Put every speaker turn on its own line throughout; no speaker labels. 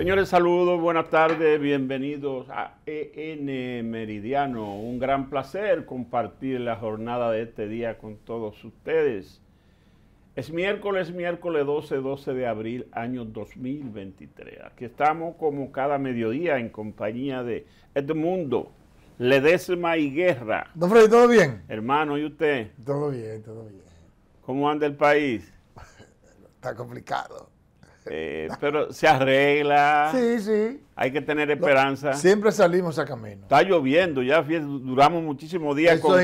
Señores, saludos, buenas tardes, bienvenidos a EN Meridiano. Un gran placer compartir la jornada de este día con todos ustedes. Es miércoles, miércoles 12, 12 de abril, año 2023. Aquí estamos como cada mediodía en compañía de Edmundo Ledesma y Guerra. Don Freddy, ¿todo bien? Hermano, ¿y usted? Todo bien, todo bien. ¿Cómo anda el país? Está complicado. Eh, pero se arregla. Sí, sí. Hay que tener esperanza. Siempre
salimos a camino.
Está lloviendo, ya duramos muchísimos días con,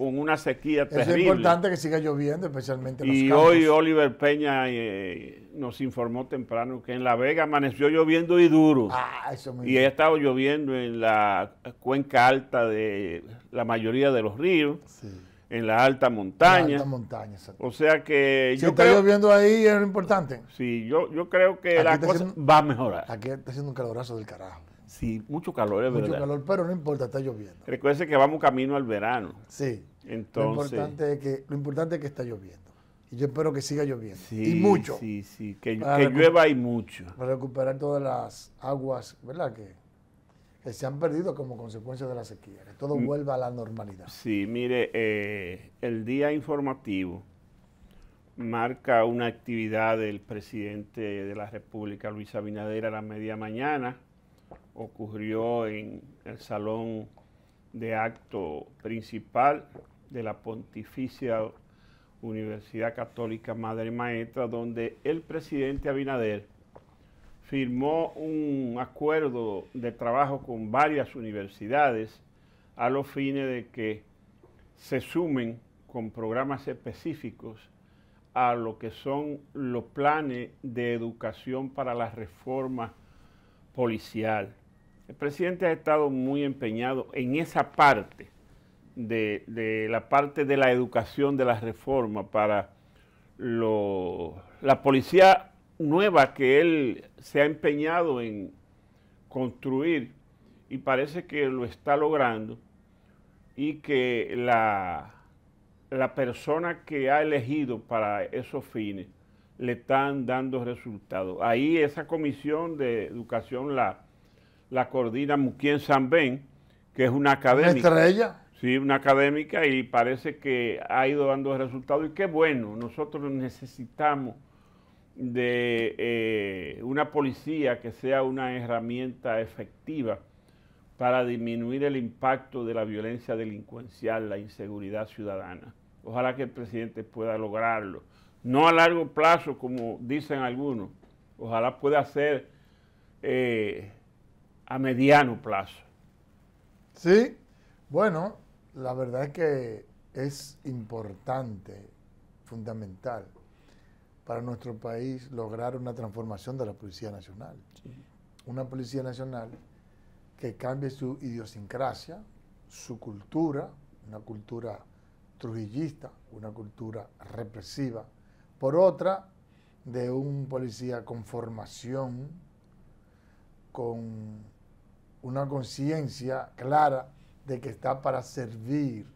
una sequía terrible. Eso es importante
que siga lloviendo, especialmente en y Y hoy
Oliver Peña eh, nos informó temprano que en La Vega amaneció lloviendo y duro. Ah, y ha estado lloviendo en la cuenca alta de la mayoría de los ríos. Sí en la alta montaña. La alta
montaña, O
sea que si yo está lloviendo
ahí es lo importante. Sí, yo, yo creo que la cosa va a mejorar. Aquí está haciendo un calorazo del carajo.
Sí, mucho calor, es verdad. Mucho calor,
pero no importa, está lloviendo.
Recuerde que vamos camino al verano. Sí. Entonces, lo
importante es que, está lloviendo. Y yo espero que siga lloviendo. Sí, y mucho. Sí, sí, que, que llueva y mucho. Para recuperar todas las aguas, ¿verdad? Que eh, se han perdido como consecuencia de la sequía, que todo mm. vuelva a la normalidad.
Sí, mire, eh, el día informativo marca una actividad del presidente de la República, Luis Abinader, a la media mañana. Ocurrió en el salón de acto principal de la Pontificia Universidad Católica Madre Maestra, donde el presidente Abinader firmó un acuerdo de trabajo con varias universidades a los fines de que se sumen con programas específicos a lo que son los planes de educación para la reforma policial. El presidente ha estado muy empeñado en esa parte, de, la parte de la educación de la reforma para la policía nueva que él se ha empeñado en construir y parece que lo está logrando y que la, la persona que ha elegido para esos fines le están dando resultados. Ahí esa comisión de educación la, la coordina San Ben que es una académica. estrella? Sí, una académica y parece que ha ido dando resultados y qué bueno, nosotros necesitamos de eh, una policía que sea una herramienta efectiva para disminuir el impacto de la violencia delincuencial, la inseguridad ciudadana. Ojalá que el presidente pueda lograrlo. No a largo plazo, como dicen algunos, ojalá pueda ser eh, a mediano plazo.
Sí, bueno, la verdad que es importante, fundamental, para nuestro país lograr una transformación de la Policía Nacional. Una Policía Nacional que cambie su idiosincrasia, su cultura, una cultura trujillista, una cultura represiva, por otra, de un policía con formación, con una conciencia clara de que está para servir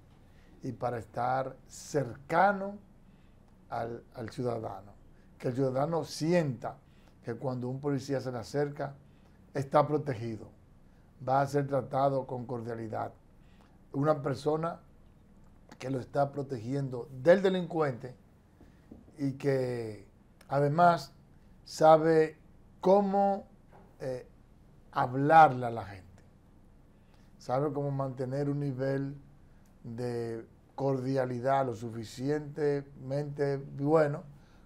y para estar cercano al, ciudadano, que el ciudadano sienta que cuando un policía se le acerca, está protegido, va a ser tratado con cordialidad. Una persona que lo está protegiendo del delincuente y que además sabe cómo eh, hablarle a la gente, sabe cómo mantener un nivel de cordialidad lo suficientemente bueno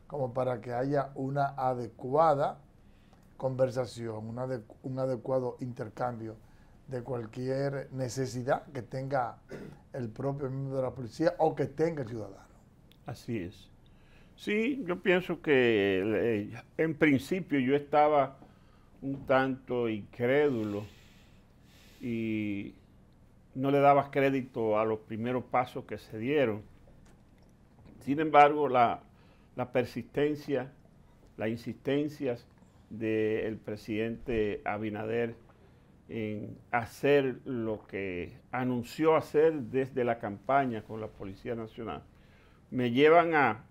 como para que haya una adecuada conversación, un adecuado intercambio de cualquier necesidad que tenga el propio miembro de la policía o que tenga el ciudadano.
Así es. Sí, yo pienso que eh, en principio yo estaba un tanto incrédulo y no le daba crédito a los primeros pasos que se dieron. Sin embargo, la, persistencia, las insistencias del presidente Abinader en hacer lo que anunció hacer desde la campaña con la Policía Nacional, me llevan a,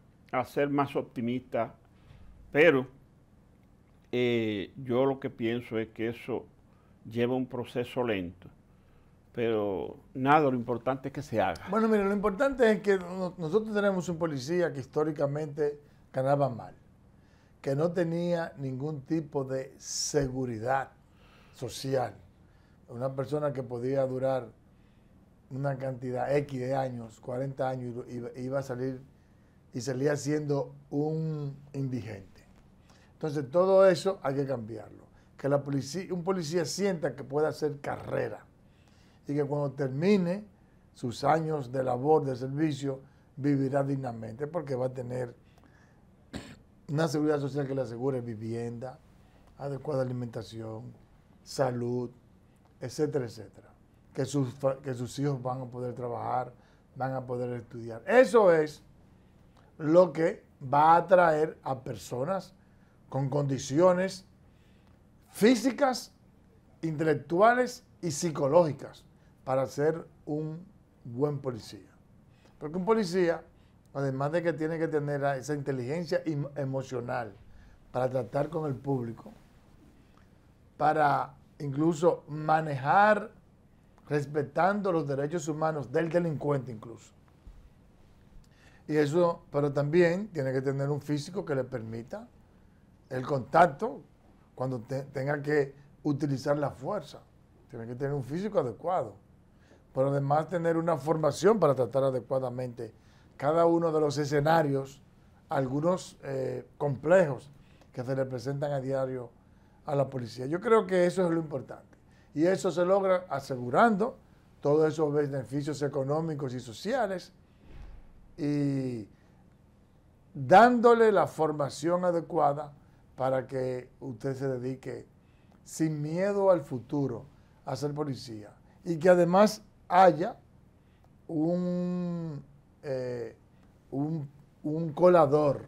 ser más optimista, pero eh, yo lo que pienso es que eso lleva un proceso lento pero nada, lo importante es que se haga.
Bueno, mire, lo importante es que nosotros tenemos un policía que históricamente ganaba mal, que no tenía ningún tipo de seguridad social. Una persona que podía durar una cantidad X de años, 40 años, y iba a salir y salía siendo un indigente. Entonces, todo eso hay que cambiarlo. Que la un policía sienta que puede hacer carrera y que cuando termine sus años de labor, de servicio, vivirá dignamente porque va a tener una seguridad social que le asegure vivienda, adecuada alimentación, salud, etcétera, etcétera. Que sus, que sus hijos van a poder trabajar, van a poder estudiar. Eso es lo que va a atraer a personas con condiciones físicas, intelectuales y psicológicas para ser un buen policía. Porque un policía, además de que tiene que tener esa inteligencia em, emocional para tratar con el público, para incluso manejar respetando los derechos humanos del delincuente incluso. Y eso, pero también tiene que tener un físico que le permita el contacto cuando tenga que utilizar la fuerza. Tiene que tener un físico adecuado pero además tener una formación para tratar adecuadamente cada uno de los escenarios, algunos eh, complejos que se le presentan a diario a la policía. Yo creo que eso es lo importante. Y eso se logra asegurando todos esos beneficios económicos y sociales y dándole la formación adecuada para que usted se dedique sin miedo al futuro a ser policía y que además haya eh, un, colador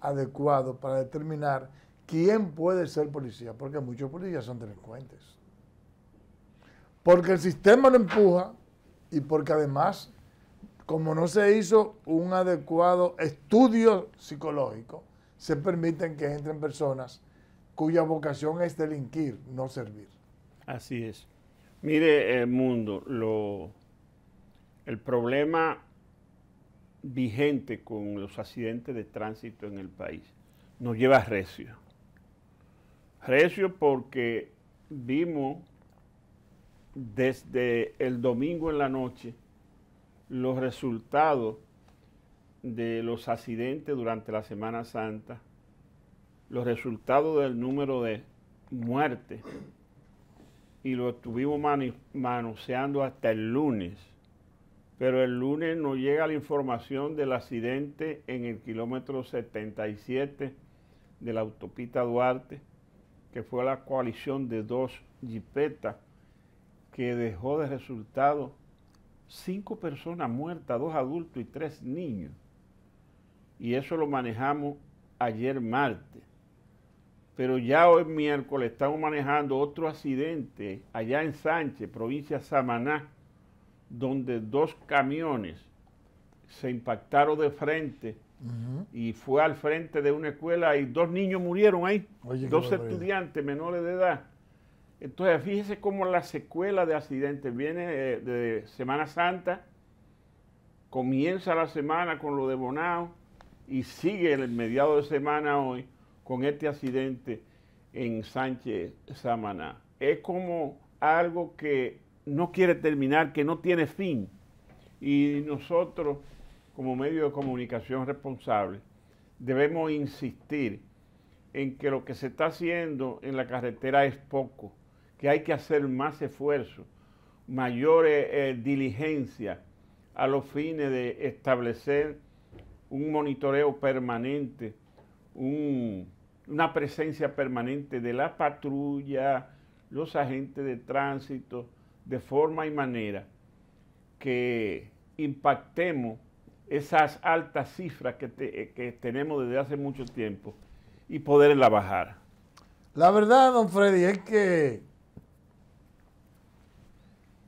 adecuado para determinar quién puede ser policía, porque muchos policías son delincuentes. Porque el sistema lo empuja y porque además, como no se hizo un adecuado estudio psicológico, se permiten que entren personas cuya vocación es delinquir, no servir.
Así es. Mire, el eh, mundo, lo, el problema vigente con los accidentes de tránsito en el país nos lleva a recio. Recio porque vimos desde el domingo en la noche los resultados de los accidentes durante la Semana Santa, los resultados del número de muertes y lo estuvimos manoseando hasta el lunes. Pero el lunes nos llega la información del accidente en el kilómetro 77 de la autopista Duarte, que fue la coalición de dos jipetas que dejó de resultado cinco personas muertas, dos adultos y tres niños. Y eso lo manejamos ayer martes pero ya hoy miércoles estamos manejando otro accidente allá en Sánchez, provincia de Samaná, donde dos camiones se impactaron de frente y fue al frente de una escuela y dos niños murieron ahí, dos estudiantes menores de edad. Entonces, fíjese cómo la secuela de accidentes viene de, eh, de Semana Santa, comienza la semana con lo de Bonao y sigue el mediado de semana hoy con este accidente en Sánchez Samaná. Es como algo que no quiere terminar, que no tiene fin. Y nosotros, como medio de comunicación responsable, debemos insistir en que lo que se está haciendo en la carretera es poco, que hay que hacer más esfuerzo, mayor eh, diligencia a los fines de establecer un monitoreo permanente, un una presencia permanente de la patrulla, los agentes de tránsito, de forma y manera que impactemos esas altas cifras que, tenemos desde hace mucho tiempo y poderla bajar. La verdad, don Freddy, es que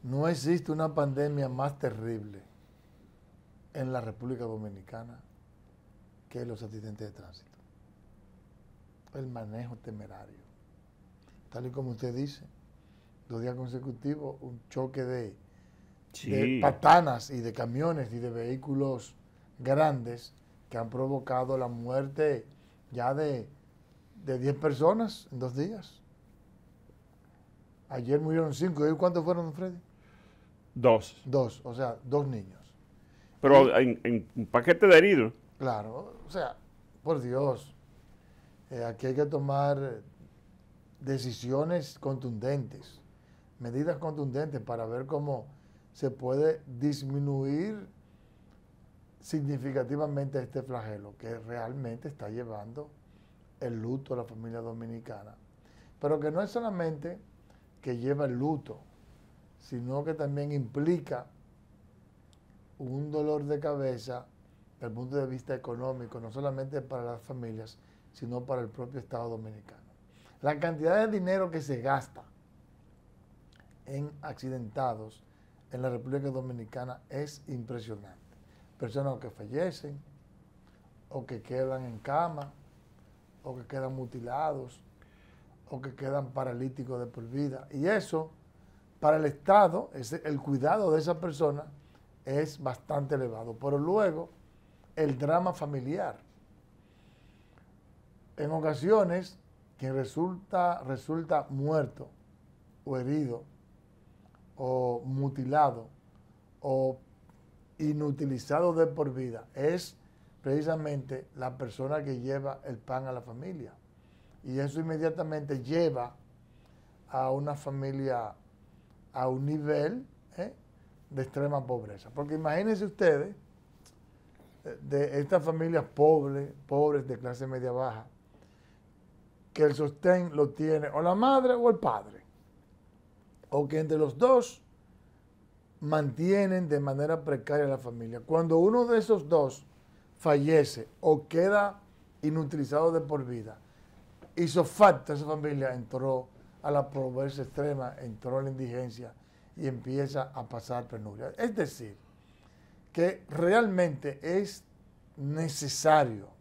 no
existe una pandemia más terrible en la República Dominicana que los accidentes de tránsito el manejo temerario. Tal y como usted dice, dos días consecutivos, un choque de, patanas y de camiones y de vehículos grandes que han provocado la muerte ya de, de 10 personas en dos días. Ayer murieron cinco, ¿Y cuántos fueron, Freddy? Dos. Dos, o sea, dos niños. Pero
en, en, un paquete de heridos.
Claro, o sea, por Dios. Eh, aquí hay que tomar eh, decisiones contundentes, medidas contundentes para ver cómo se puede disminuir significativamente este flagelo que realmente está llevando el luto a la familia dominicana. Pero que no es solamente que lleva el luto, sino que también implica un dolor de cabeza desde el punto de vista económico, no solamente para las familias, sino para el propio Estado dominicano. La cantidad de dinero que se gasta en accidentados en la República Dominicana es impresionante. Personas que fallecen, o que quedan en cama, o que quedan mutilados, o que quedan paralíticos de por vida. Y eso, para el Estado, el cuidado de esa persona es bastante elevado. Pero luego, el drama familiar en ocasiones, quien resulta, resulta muerto o herido o mutilado o inutilizado de por vida es precisamente la persona que lleva el pan a la familia. Y eso inmediatamente lleva a una familia a un nivel ¿eh? de extrema pobreza. Porque imagínense ustedes, eh, de estas familias pobres, pobres de clase media baja, que el sostén lo tiene o la madre o el padre, o que entre los dos mantienen de manera precaria la familia. Cuando uno de esos dos fallece o queda inutilizado de por vida, hizo falta esa familia, entró a la pobreza extrema, entró a la indigencia y empieza a pasar penuria. Es decir, que realmente es necesario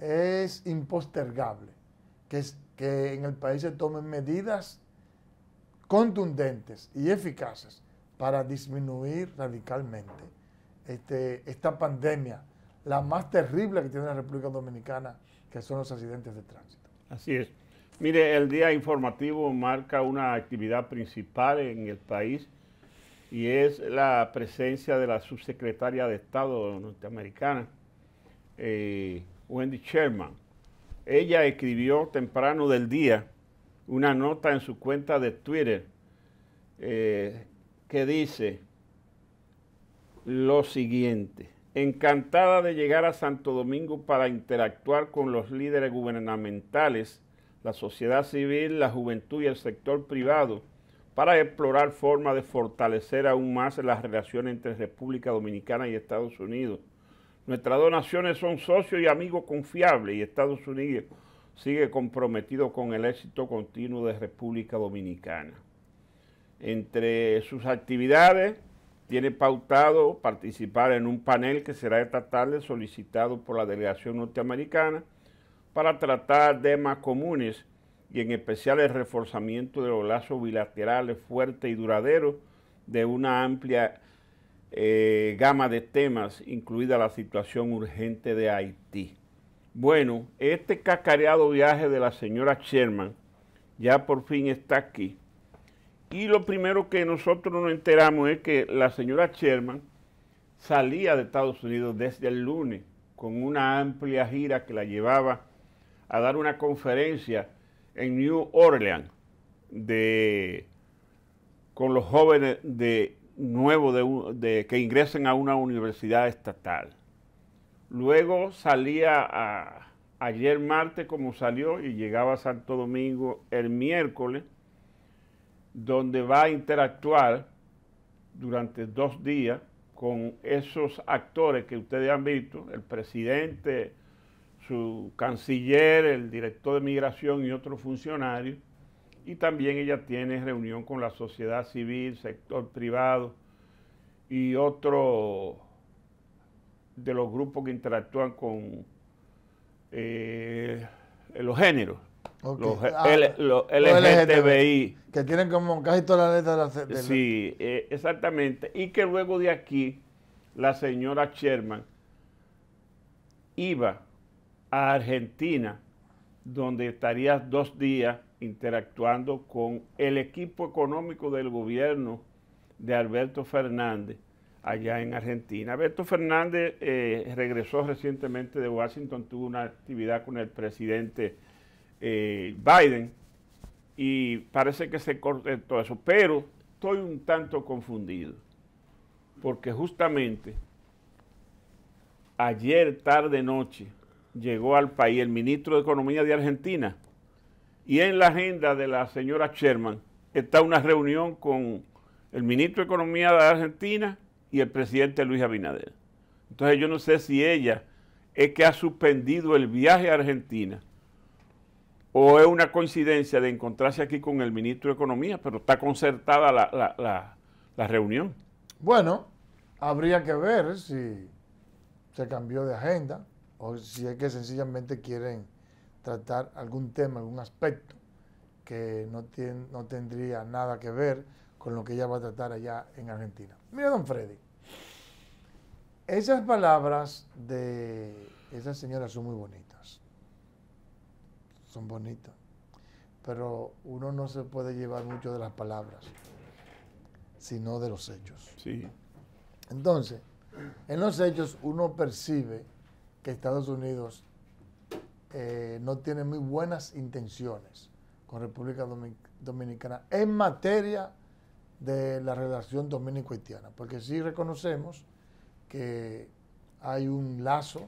es impostergable que, que en el país se tomen medidas contundentes y eficaces para disminuir radicalmente este, esta pandemia, la más terrible que tiene la República Dominicana, que son los accidentes de tránsito.
Así es. Mire, el día informativo marca una actividad principal en el país y es la presencia de la subsecretaria de Estado norteamericana. Eh, Wendy Sherman. Ella escribió temprano del día una nota en su cuenta de Twitter eh, que dice lo siguiente. Encantada de llegar a Santo Domingo para interactuar con los líderes gubernamentales, la sociedad civil, la juventud y el sector privado para explorar formas de fortalecer aún más las relaciones entre República Dominicana y Estados Unidos Nuestras dos naciones son socios y amigos confiables y Estados Unidos sigue comprometido con el éxito continuo de República Dominicana. Entre sus actividades tiene pautado participar en un panel que será esta tarde solicitado por la delegación norteamericana para tratar temas comunes y en especial el reforzamiento de los lazos bilaterales fuertes y duraderos de una amplia eh, gama de temas, incluida la situación urgente de Haití. Bueno, este cacareado viaje de la señora Sherman ya por fin está aquí. Y lo primero que nosotros nos enteramos es que la señora Sherman salía de Estados Unidos desde el lunes con una amplia gira que la llevaba a dar una conferencia en New Orleans de, con los jóvenes de nuevo de, que ingresen a una universidad estatal. Luego salía ayer martes como salió y llegaba a Santo Domingo el miércoles, donde va a interactuar durante dos días con esos actores que ustedes han visto, el presidente, su canciller, el director de migración y otros funcionarios, y también ella tiene reunión con la sociedad civil, sector privado y otro de los grupos que interactúan con eh, los géneros. Okay. LGTBI. Ah, que tienen como casi toda la letra de la... sí, eh, exactamente. Y que luego de aquí la señora Sherman iba a Argentina, donde estaría dos días interactuando con el equipo económico del gobierno de Alberto Fernández allá en Argentina. Alberto Fernández eh, regresó recientemente de Washington, tuvo una actividad con el presidente eh, Biden y parece que se cortó todo eso, pero estoy un tanto confundido porque justamente ayer tarde noche llegó al país el ministro de Economía de Argentina, y en la agenda de la señora Sherman está una reunión con el ministro de Economía de Argentina y el presidente Luis Abinader. Entonces yo no sé si ella es que ha suspendido el viaje a Argentina o es una coincidencia de encontrarse aquí con el ministro de Economía, pero está concertada la, la reunión.
Bueno, habría que ver si se cambió de agenda o si es que sencillamente quieren tratar algún tema, algún aspecto que no, tiene, no tendría nada que ver con lo que ella va a tratar allá en Argentina. Mira, don Freddy, esas palabras de esa señora son muy bonitas, son bonitas, pero uno no se puede llevar mucho de las palabras, sino de los hechos. Sí. Entonces, en los hechos uno percibe que Estados Unidos eh, no tiene muy buenas intenciones con República Dominicana en materia de la relación dominico-haitiana, porque sí reconocemos que hay un lazo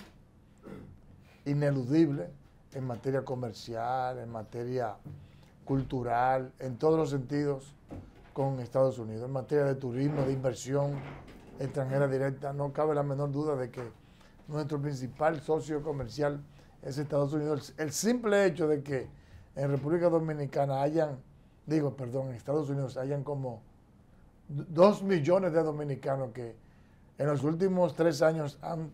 ineludible en materia comercial, en materia cultural, en todos los sentidos con Estados Unidos, en materia de turismo, de inversión extranjera directa, no cabe la menor duda de que nuestro principal socio comercial es Estados Unidos. El, simple hecho de que en República Dominicana hayan, digo, perdón, en Estados Unidos hayan como 2 millones de dominicanos que en los últimos tres años han,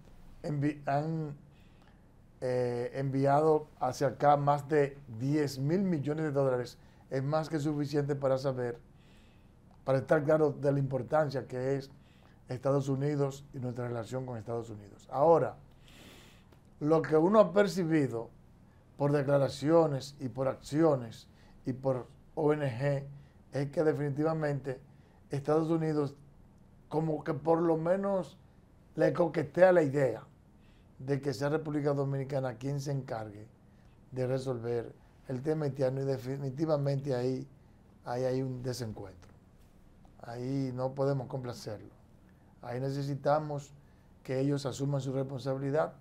eh, enviado hacia acá más de 10 mil millones de dólares. Es más que suficiente para saber, para estar claro de la importancia que es Estados Unidos y nuestra relación con Estados Unidos. Ahora, lo que uno ha percibido por declaraciones y por acciones y por ONG es que definitivamente Estados Unidos como que por lo menos le coquetea la idea de que sea República Dominicana quien se encargue de resolver el tema haitiano y definitivamente ahí, ahí hay un desencuentro. Ahí no podemos complacerlo. Ahí necesitamos que ellos asuman su responsabilidad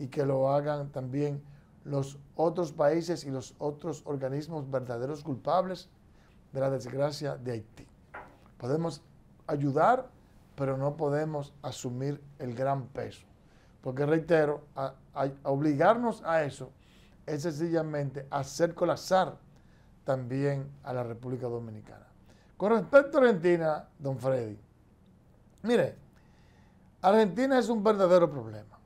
y que lo hagan también los otros países y los otros organismos verdaderos culpables de la desgracia de Haití. Podemos ayudar, pero no podemos asumir el gran peso. Porque reitero, a, obligarnos a eso es sencillamente hacer colapsar también a la República Dominicana. Con respecto a Argentina, don Freddy, mire, Argentina es un verdadero problema.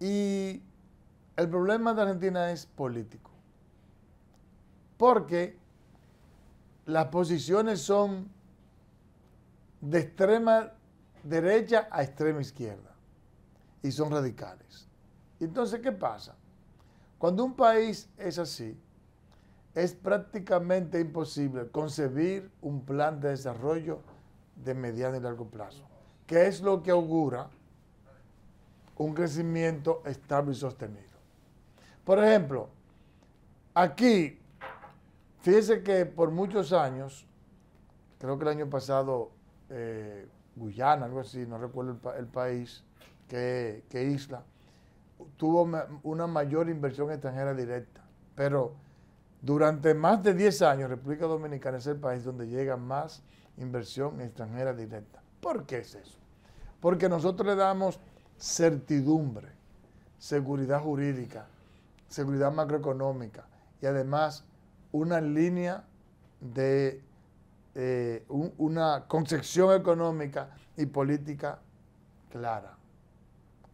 Y el problema de Argentina es político. Porque las posiciones son de extrema derecha a extrema izquierda. Y son radicales. Entonces, ¿qué pasa? Cuando un país es así, es prácticamente imposible concebir un plan de desarrollo de mediano y largo plazo, que es lo que augura un crecimiento estable y sostenido. Por ejemplo, aquí, fíjese que por muchos años, creo que el año pasado, eh, Guyana, algo así, no recuerdo el, país, qué isla, tuvo una mayor inversión extranjera directa. Pero durante más de 10 años, República Dominicana es el país donde llega más inversión extranjera directa. ¿Por qué es eso? Porque nosotros le damos certidumbre, seguridad jurídica, seguridad macroeconómica y además una línea de eh, una concepción económica y política clara,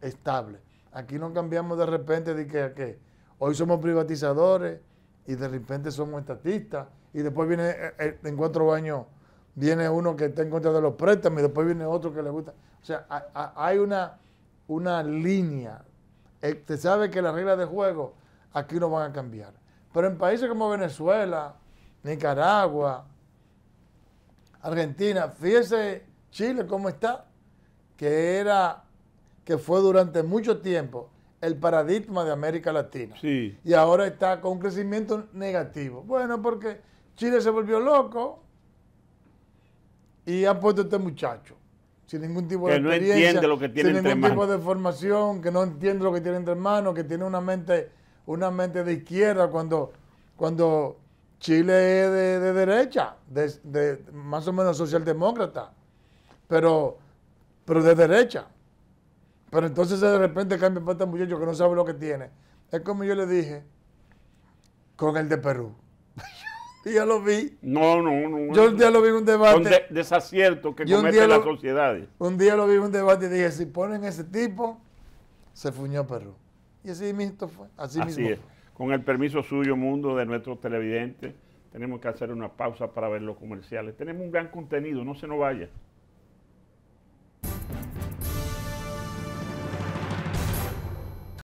estable. Aquí no cambiamos de repente de que, que hoy somos privatizadores y de repente somos estatistas y después viene eh, eh, en cuatro años viene uno que está en contra de los préstamos y después viene otro que le gusta. O sea, hay una una línea. Usted eh, sabe que las reglas de juego aquí no van a cambiar. Pero en países como Venezuela, Nicaragua, Argentina, fíjese Chile cómo está, que era, que fue durante mucho tiempo el paradigma de América Latina. Sí. Y ahora está con un crecimiento negativo. Bueno, porque Chile se volvió loco y ha puesto este muchacho sin ningún tipo de experiencia, lo que tiene sin ningún tipo de formación, que no entiende lo que tiene entre manos, que tiene una mente, una mente de izquierda cuando, cuando Chile es de, derecha, más o menos socialdemócrata, pero, pero de derecha. Pero entonces de repente cambia para este muchacho que no sabe lo que tiene. Es como yo le dije con el de Perú.
Y lo vi. No, no, no. Yo un día lo vi en un debate. Con desacierto que cometen la sociedad.
Un día lo vi en un debate y dije, si ponen ese tipo, se fuñó Perú. Y así mismo fue. Así,
Con el permiso suyo, mundo, de nuestros televidentes, tenemos que hacer una pausa para ver los comerciales. Tenemos un gran contenido, no se nos vaya.